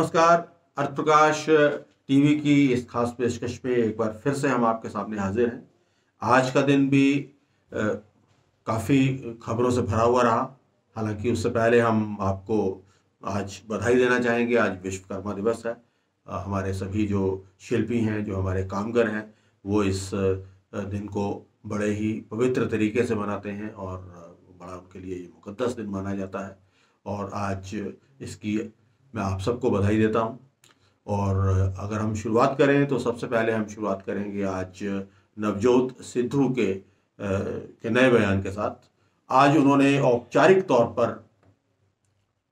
नमस्कार अर्थ प्रकाश टीवी की इस खास पेशकश पे एक बार फिर से हम आपके सामने हाजिर हैं आज का दिन भी काफ़ी खबरों से भरा हुआ रहा हालांकि उससे पहले हम आपको आज बधाई देना चाहेंगे आज विश्वकर्मा दिवस है हमारे सभी जो शिल्पी हैं जो हमारे कामगर हैं वो इस दिन को बड़े ही पवित्र तरीके से मनाते हैं और बड़ा उनके लिए ये मुकदस दिन माना जाता है और आज इसकी मैं आप सबको बधाई देता हूँ और अगर हम शुरुआत करें तो सबसे पहले हम शुरुआत करेंगे आज नवजोत सिद्धू के के नए बयान के साथ आज उन्होंने औपचारिक तौर पर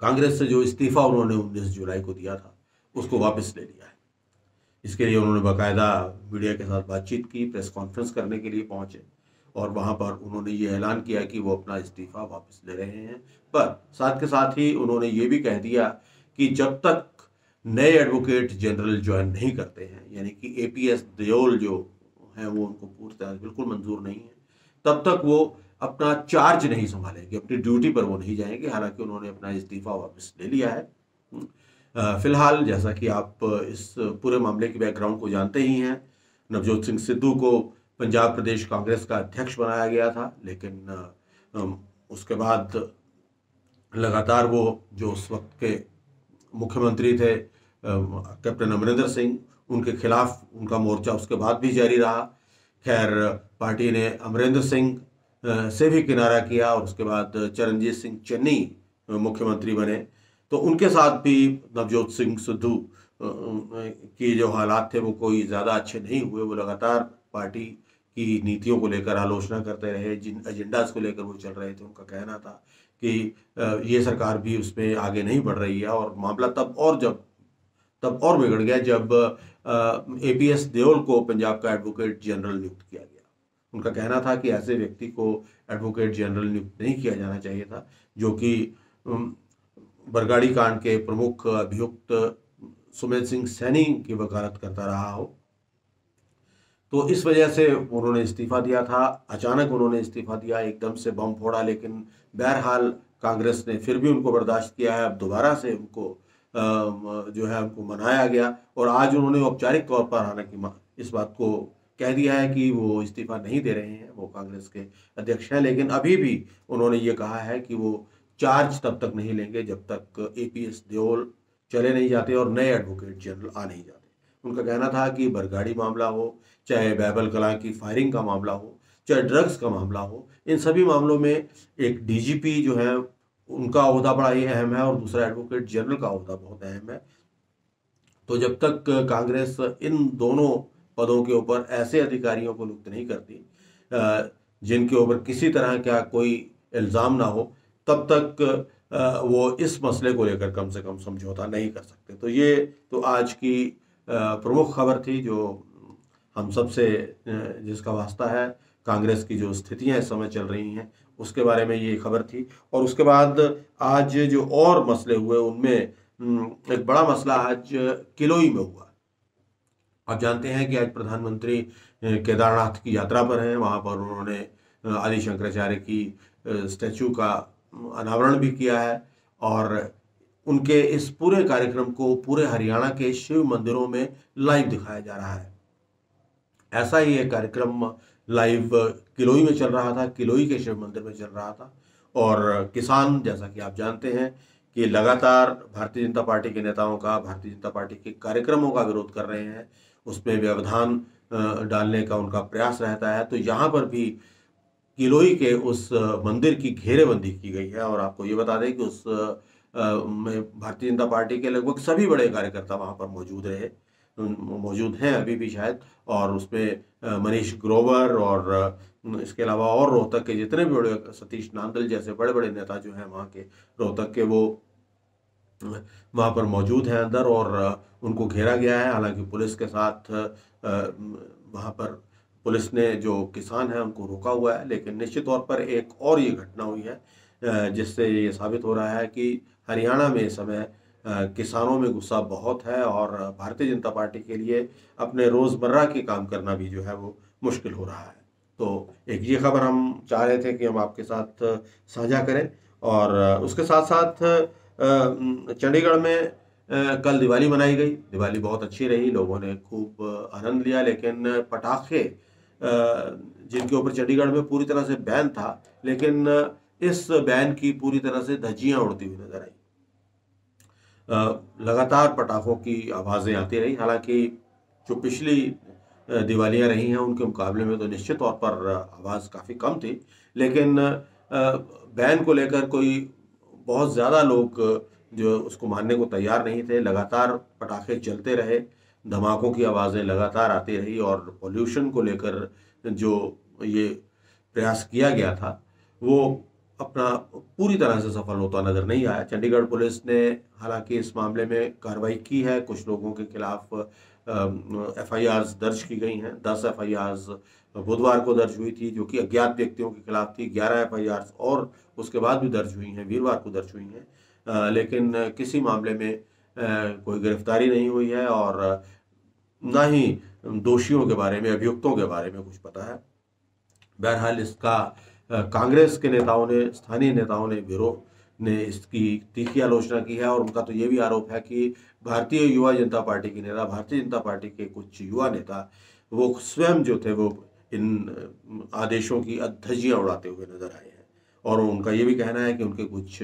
कांग्रेस से जो इस्तीफा उन्होंने उन्नीस जुलाई को दिया था उसको वापस ले लिया है इसके लिए उन्होंने बाकायदा मीडिया के साथ बातचीत की प्रेस कॉन्फ्रेंस करने के लिए पहुंचे और वहां पर उन्होंने ये ऐलान किया कि वो अपना इस्तीफा वापस ले रहे हैं पर साथ के साथ ही उन्होंने ये भी कह दिया कि जब तक नए एडवोकेट जनरल ज्वाइन नहीं करते हैं यानी कि ए पी एस देओल जो है वो उनको तरह बिल्कुल मंजूर नहीं है तब तक वो अपना चार्ज नहीं संभालेंगे अपनी ड्यूटी पर वो नहीं जाएंगे हालांकि उन्होंने अपना इस्तीफा वापस ले लिया है हम्म, फिलहाल जैसा कि आप इस पूरे मामले के बैकग्राउंड को जानते ही हैं नवजोत सिंह सिद्धू को पंजाब प्रदेश कांग्रेस का अध्यक्ष बनाया गया था लेकिन उसके बाद लगातार वो जो उस वक्त के मुख्यमंत्री थे कैप्टन अमरिंदर सिंह उनके खिलाफ उनका मोर्चा उसके बाद भी जारी रहा खैर पार्टी ने अमरिंदर सिंह से भी किनारा किया और उसके बाद चरणजीत सिंह चन्नी मुख्यमंत्री बने तो उनके साथ भी नवजोत सिंह सिद्धू की जो हालात थे वो कोई ज़्यादा अच्छे नहीं हुए वो लगातार पार्टी की नीतियों को लेकर आलोचना करते रहे जिन एजेंडाज को लेकर वो चल रहे थे उनका कहना था कि ये सरकार भी उसमें आगे नहीं बढ़ रही है और मामला तब और जब तब और बिगड़ गया जब ए पी एस देओल को पंजाब का एडवोकेट जनरल नियुक्त किया गया उनका कहना था कि ऐसे व्यक्ति को एडवोकेट जनरल नियुक्त नहीं किया जाना चाहिए था जो कि बरगाड़ी कांड के प्रमुख अभियुक्त सुमेध सिंह सैनी की वकालत करता रहा हो तो इस वजह से उन्होंने इस्तीफ़ा दिया था अचानक उन्होंने इस्तीफ़ा दिया एकदम से बम फोड़ा लेकिन बहरहाल कांग्रेस ने फिर भी उनको बर्दाश्त किया है अब दोबारा से उनको जो है उनको मनाया गया और आज उन्होंने औपचारिक तौर पर हालांकि इस बात को कह दिया है कि वो इस्तीफ़ा नहीं दे रहे हैं वो कांग्रेस के अध्यक्ष हैं लेकिन अभी भी उन्होंने ये कहा है कि वो चार्ज तब तक नहीं लेंगे जब तक ए पी एस देओल चले नहीं जाते और नए एडवोकेट जनरल आ नहीं जाते उनका कहना था कि बरगाड़ी मामला हो चाहे बैबल कला की फायरिंग का मामला हो चाहे ड्रग्स का मामला हो इन सभी मामलों में एक डीजीपी जो है उनका अहदा बड़ा ही अहम है और दूसरा एडवोकेट जनरल का अहदा बहुत अहम है तो जब तक कांग्रेस इन दोनों पदों के ऊपर ऐसे अधिकारियों को नियुक्त नहीं करती जिनके ऊपर किसी तरह का कोई इल्ज़ाम ना हो तब तक वो इस मसले को लेकर कम से कम समझौता नहीं कर सकते तो ये तो आज की प्रमुख खबर थी जो हम सब से जिसका वास्ता है कांग्रेस की जो स्थितियां इस समय चल रही हैं उसके बारे में ये खबर थी और उसके बाद आज जो और मसले हुए उनमें एक बड़ा मसला आज किलोई में हुआ आप जानते हैं कि आज प्रधानमंत्री केदारनाथ की यात्रा पर हैं वहाँ पर उन्होंने आदि शंकराचार्य की स्टैचू का अनावरण भी किया है और उनके इस पूरे कार्यक्रम को पूरे हरियाणा के शिव मंदिरों में लाइव दिखाया जा रहा है ऐसा ही एक कार्यक्रम लाइव किलोई में चल रहा था किलोई के शिव मंदिर में चल रहा था और किसान जैसा कि आप जानते हैं कि लगातार भारतीय जनता पार्टी के नेताओं का भारतीय जनता पार्टी के कार्यक्रमों का विरोध कर रहे हैं उसमें व्यवधान डालने का उनका प्रयास रहता है तो यहाँ पर भी किलोई के उस मंदिर की घेरेबंदी की गई है और आपको ये बता दें कि उस भारतीय जनता पार्टी के लगभग सभी बड़े कार्यकर्ता वहाँ पर मौजूद रहे मौजूद हैं अभी भी शायद और उसमें मनीष ग्रोवर और इसके अलावा और रोहतक के जितने भी बड़े सतीश नांदल जैसे बड़े बड़े नेता जो हैं वहाँ के रोहतक के वो वहाँ पर मौजूद हैं अंदर और उनको घेरा गया है हालांकि पुलिस के साथ वहाँ पर पुलिस ने जो किसान हैं उनको रोका हुआ है लेकिन निश्चित तौर पर एक और ये घटना हुई है जिससे ये साबित हो रहा है कि हरियाणा में इस समय किसानों में गुस्सा बहुत है और भारतीय जनता पार्टी के लिए अपने रोज़मर्रा के काम करना भी जो है वो मुश्किल हो रहा है तो एक ये खबर हम चाह रहे थे कि हम आपके साथ साझा करें और उसके साथ साथ चंडीगढ़ में कल दिवाली मनाई गई दिवाली बहुत अच्छी रही लोगों ने खूब आनंद लिया लेकिन पटाखे जिनके ऊपर चंडीगढ़ में पूरी तरह से बैन था लेकिन इस बैन की पूरी तरह से धज्जियाँ उड़ती हुई नजर आई लगातार पटाखों की आवाज़ें आती रही हालांकि जो पिछली दिवालियाँ रही हैं उनके मुकाबले में तो निश्चित तौर पर आवाज़ काफ़ी कम थी लेकिन बैन को लेकर कोई बहुत ज़्यादा लोग जो उसको मानने को तैयार नहीं थे लगातार पटाखे चलते रहे धमाकों की आवाज़ें लगातार आती रही और पॉल्यूशन को लेकर जो ये प्रयास किया गया था वो अपना पूरी तरह से सफल होता नज़र नहीं आया चंडीगढ़ पुलिस ने हालांकि इस मामले में कार्रवाई की है कुछ लोगों के खिलाफ एफ आई दर्ज की गई हैं दस एफ आई बुधवार को दर्ज हुई थी जो कि अज्ञात व्यक्तियों के खिलाफ थी ग्यारह एफ आई और उसके बाद भी दर्ज हुई हैं वीरवार को दर्ज हुई हैं लेकिन किसी मामले में कोई गिरफ्तारी नहीं हुई है और ना ही दोषियों के बारे में अभियुक्तों के बारे में कुछ पता है बहरहाल इसका कांग्रेस के नेताओं ने स्थानीय नेताओं ने ब्यूरो ने इसकी तीखी आलोचना की है और उनका तो ये भी आरोप है कि भारतीय युवा जनता पार्टी के नेता भारतीय जनता पार्टी के कुछ युवा नेता वो स्वयं जो थे वो इन आदेशों की अधजियाँ उड़ाते हुए नजर आए हैं और उनका ये भी कहना है कि उनके कुछ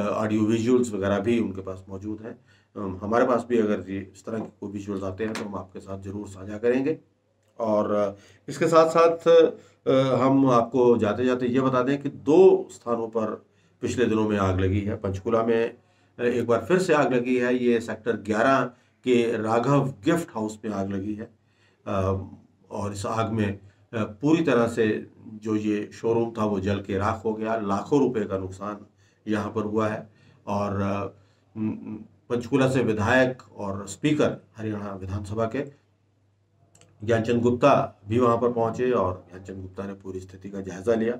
ऑडियो विजुअल्स वगैरह भी उनके पास मौजूद हैं हमारे पास भी अगर ये इस तरह के कोई विजुअल्स आते हैं तो हम आपके साथ ज़रूर साझा करेंगे और इसके साथ साथ हम आपको जाते जाते ये बता दें कि दो स्थानों पर पिछले दिनों में आग लगी है पंचकुला में एक बार फिर से आग लगी है ये सेक्टर 11 के राघव गिफ्ट हाउस में आग लगी है और इस आग में पूरी तरह से जो ये शोरूम था वो जल के राख हो गया लाखों रुपए का नुकसान यहाँ पर हुआ है और पंचकुला से विधायक और स्पीकर हरियाणा विधानसभा के ज्ञानचंद गुप्ता भी वहाँ पर पहुँचे और ज्ञानचंद गुप्ता ने पूरी स्थिति का जायजा लिया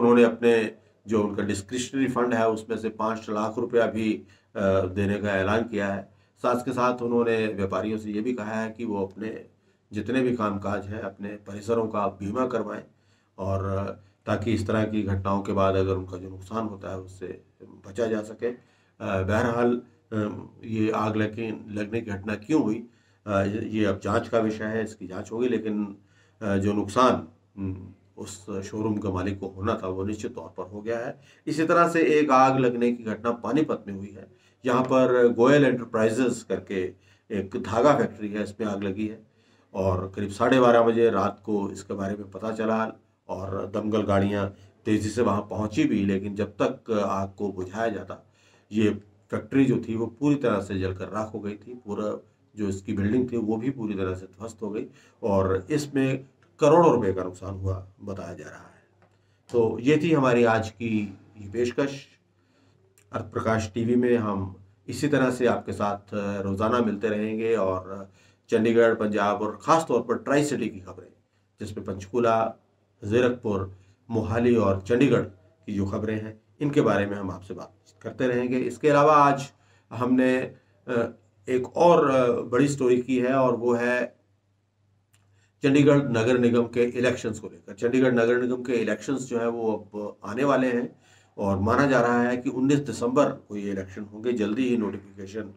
उन्होंने अपने जो उनका डिस्क्रिशनरी फंड है उसमें से पाँच लाख रुपया भी देने का ऐलान किया है साथ के साथ उन्होंने व्यापारियों से ये भी कहा है कि वो अपने जितने भी कामकाज हैं अपने परिसरों का बीमा करवाएं और ताकि इस तरह की घटनाओं के बाद अगर उनका जो नुकसान होता है उससे बचा जा सके बहरहाल ये आग लगे लगने की घटना क्यों हुई ये अब जांच का विषय है इसकी जांच होगी लेकिन जो नुकसान उस शोरूम के मालिक को होना था वो निश्चित तौर पर हो गया है इसी तरह से एक आग लगने की घटना पानीपत में हुई है यहाँ पर गोयल एंटरप्राइजेस करके एक धागा फैक्ट्री है इसमें आग लगी है और करीब साढ़े बारह बजे रात को इसके बारे में पता चला और दमकल गाड़ियाँ तेज़ी से वहाँ पहुँची भी लेकिन जब तक आग को बुझाया जाता ये फैक्ट्री जो थी वो पूरी तरह से जलकर राख हो गई थी पूरा जो इसकी बिल्डिंग थी वो भी पूरी तरह से ध्वस्त हो गई और इसमें करोड़ों रुपए का नुकसान हुआ बताया जा रहा है तो ये थी हमारी आज की ये पेशकश अर्थ प्रकाश टीवी में हम इसी तरह से आपके साथ रोज़ाना मिलते रहेंगे और चंडीगढ़ पंजाब और ख़ास तौर पर ट्राई सिटी की खबरें जिसमें पंचकूला जीरकपुर मोहाली और चंडीगढ़ की जो खबरें हैं इनके बारे में हम आपसे बात करते रहेंगे इसके अलावा आज हमने एक और बड़ी स्टोरी की है और वो है चंडीगढ़ नगर निगम के इलेक्शंस को लेकर चंडीगढ़ नगर निगम के इलेक्शंस जो है वो अब आने वाले हैं और माना जा रहा है कि 19 दिसंबर को ये इलेक्शन होंगे जल्दी ही नोटिफिकेशन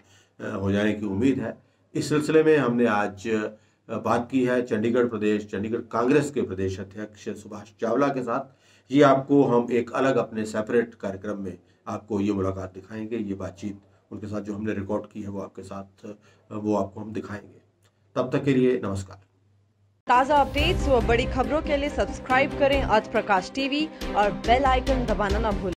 हो जाने की उम्मीद है इस सिलसिले में हमने आज बात की है चंडीगढ़ प्रदेश चंडीगढ़ कांग्रेस के प्रदेश अध्यक्ष सुभाष चावला के साथ ये आपको हम एक अलग अपने सेपरेट कार्यक्रम में आपको ये मुलाकात दिखाएंगे ये बातचीत उनके साथ जो हमने रिकॉर्ड की है वो आपके साथ वो आपको हम दिखाएंगे तब तक के लिए नमस्कार ताज़ा अपडेट्स व बड़ी खबरों के लिए सब्सक्राइब करें आज प्रकाश टीवी और बेल आइकन दबाना ना भूलें